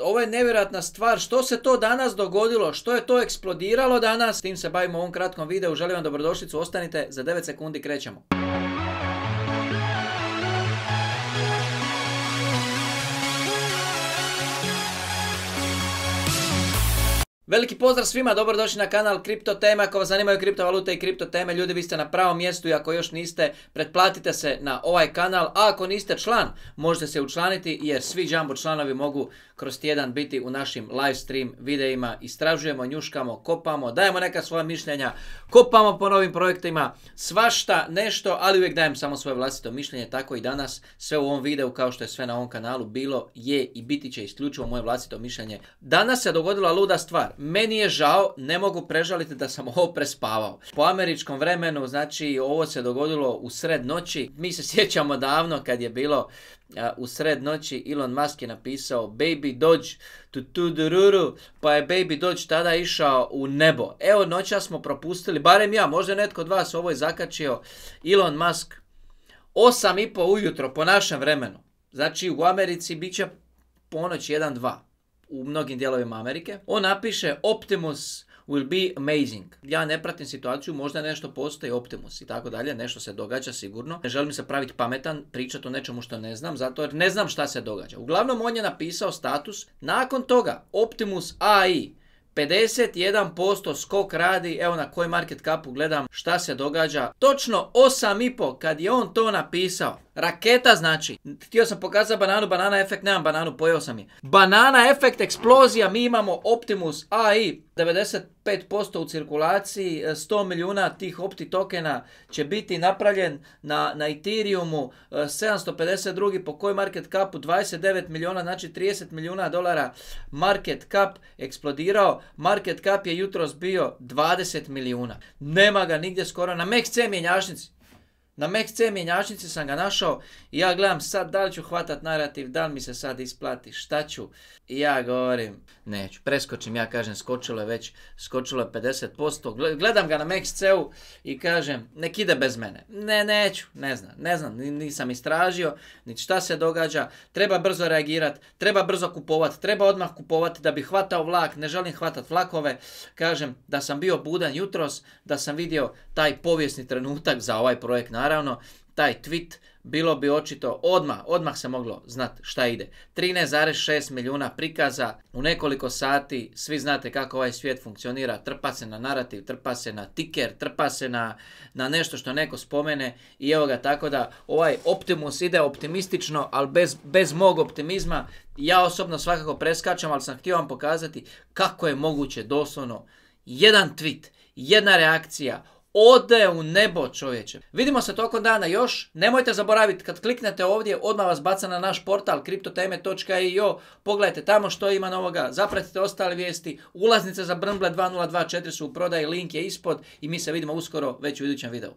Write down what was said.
Ovo je nevjerojatna stvar. Što se to danas dogodilo? Što je to eksplodiralo danas? Tim se bavimo u ovom kratkom videu. Želim vam dobrodošlicu. Ostanite, za 9 sekundi krećemo. Veliki pozdrav svima, dobrodošli na kanal Kripto Tema. Ako vas zanimaju kriptovalute i kripto teme, ljudi vi ste na pravom mjestu i ako još niste, pretplatite se na ovaj kanal. A ako niste član, možete se učlaniti jer svi Jumbo članovi mogu kroz tjedan biti u našim live stream videima. Istražujemo, njuškamo, kopamo, dajemo neka svoja mišljenja, kopamo po novim projektima, svašta nešto, ali uvijek dajem samo svoje vlastito mišljenje. Tako i danas sve u ovom videu kao što je sve na ovom kanalu bilo je i biti će isključivo moje vlastito mišljenje. Danas se dogodila luda stvar meni je žao, ne mogu prežaliti da sam ovo prespavao. Po američkom vremenu, znači ovo se dogodilo u sred noći. Mi se sjećamo davno kad je bilo u sred noći Elon Musk je napisao Baby Dodge tu tu dururu, pa je Baby Dodge tada išao u nebo. Evo noća smo propustili, barem ja, možda netko od vas ovo je zakačio. Elon Musk 8.30 i ujutro po našem vremenu. Znači u Americi bit će ponoć 1-2 u mnogim dijelovima Amerike. On napiše Optimus will be amazing. Ja ne pratim situaciju, možda nešto postoji Optimus i tako dalje, nešto se događa sigurno. Ne želim se praviti pametan, pričati o nečemu što ne znam, zato jer ne znam šta se događa. Uglavnom on je napisao status, nakon toga Optimus AI 51% skok radi, evo na koji market capu gledam šta se događa. Točno 8,5 kad je on to napisao. Raketa znači, htio sam pokazati bananu, banana efekt, nemam bananu, pojeo sam je. Banana efekt eksplozija, mi imamo Optimus AI, 95% u cirkulaciji, 100 milijuna tih opti tokena će biti napravljen na, na Ethereumu, 752 eh, po koji market capu, 29 milijuna, znači 30 milijuna dolara market cap eksplodirao, market cap je jutros bio 20 milijuna. Nema ga nigdje skoro, na MXC mjenjašnici. Na Mac C mjenjačnici sam ga našao i ja gledam sad da li ću hvatat narativ, da li mi se sad isplati, šta ću. I ja govorim, neću, preskočim, ja kažem skočilo je već, skočilo je 50%. Gledam ga na Mex C-u i kažem, nek ide bez mene. Ne, neću, ne znam, ne znam, nisam istražio, ni šta se događa. Treba brzo reagirat, treba brzo kupovat, treba odmah kupovat da bi hvatao vlak, ne želim hvatat vlakove. Kažem da sam bio budan jutros, da sam vidio taj povijesni trenutak za ovaj projekt na naravno taj tweet bilo bi očito odmah, odmah se moglo znati šta ide. 13,6 milijuna prikaza u nekoliko sati, svi znate kako ovaj svijet funkcionira, trpa se na narativ, trpa se na tiker, trpa se na, na nešto što neko spomene i evo ga tako da ovaj Optimus ide optimistično, ali bez, bez mog optimizma ja osobno svakako preskačem, ali sam htio vam pokazati kako je moguće doslovno jedan tweet, jedna reakcija ode u nebo čovječe. Vidimo se toko dana još. Nemojte zaboraviti kad kliknete ovdje odmah vas baca na naš portal kriptoteme.io. Pogledajte tamo što ima novoga. Zapratite ostale vijesti. Ulaznice za Brnble 2024 su u prodaji. Link je ispod i mi se vidimo uskoro već u idućem videu.